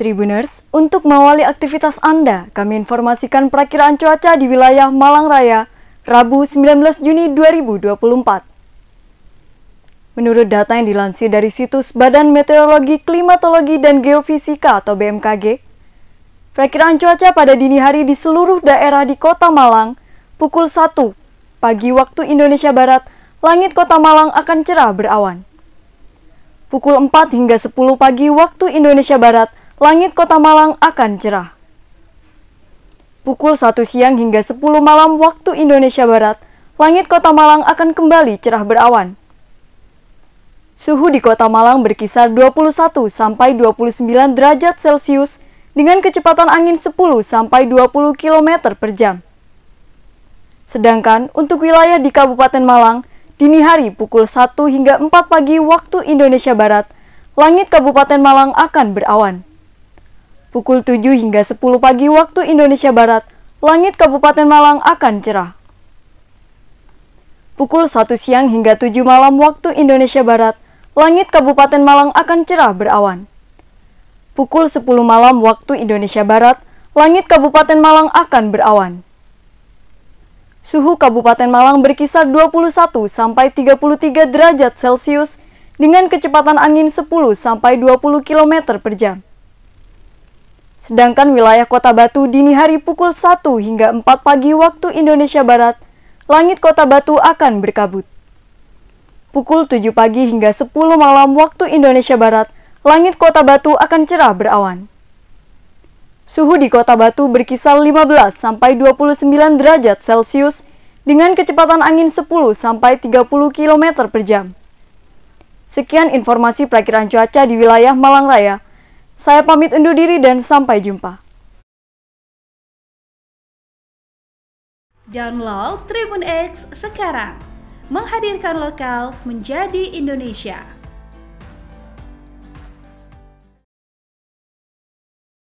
Tribuners, untuk mengawali aktivitas Anda, kami informasikan perakiraan cuaca di wilayah Malang Raya, Rabu 19 Juni 2024. Menurut data yang dilansir dari situs Badan Meteorologi, Klimatologi, dan Geofisika atau BMKG, perakiraan cuaca pada dini hari di seluruh daerah di kota Malang, pukul 1 pagi waktu Indonesia Barat, langit kota Malang akan cerah berawan. Pukul 4 hingga 10 pagi waktu Indonesia Barat, langit kota Malang akan cerah. Pukul 1 siang hingga 10 malam waktu Indonesia Barat, langit kota Malang akan kembali cerah berawan. Suhu di kota Malang berkisar 21 sampai 29 derajat Celcius dengan kecepatan angin 10 sampai 20 km per jam. Sedangkan untuk wilayah di Kabupaten Malang, dini hari pukul 1 hingga 4 pagi waktu Indonesia Barat, langit Kabupaten Malang akan berawan. Pukul 7 hingga 10 pagi waktu Indonesia Barat, langit Kabupaten Malang akan cerah. Pukul 1 siang hingga 7 malam waktu Indonesia Barat, langit Kabupaten Malang akan cerah berawan. Pukul 10 malam waktu Indonesia Barat, langit Kabupaten Malang akan berawan. Suhu Kabupaten Malang berkisar 21 sampai 33 derajat Celcius dengan kecepatan angin 10 sampai 20 km per jam. Sedangkan wilayah kota Batu dini hari pukul 1 hingga 4 pagi waktu Indonesia Barat, langit kota Batu akan berkabut. Pukul 7 pagi hingga 10 malam waktu Indonesia Barat, langit kota Batu akan cerah berawan. Suhu di kota Batu berkisar 15 sampai 29 derajat Celcius dengan kecepatan angin 10 sampai 30 km per jam. Sekian informasi perakiran cuaca di wilayah Malang Raya. Saya pamit undur diri dan sampai jumpa. Download Tribun X sekarang. Menghadirkan lokal menjadi Indonesia.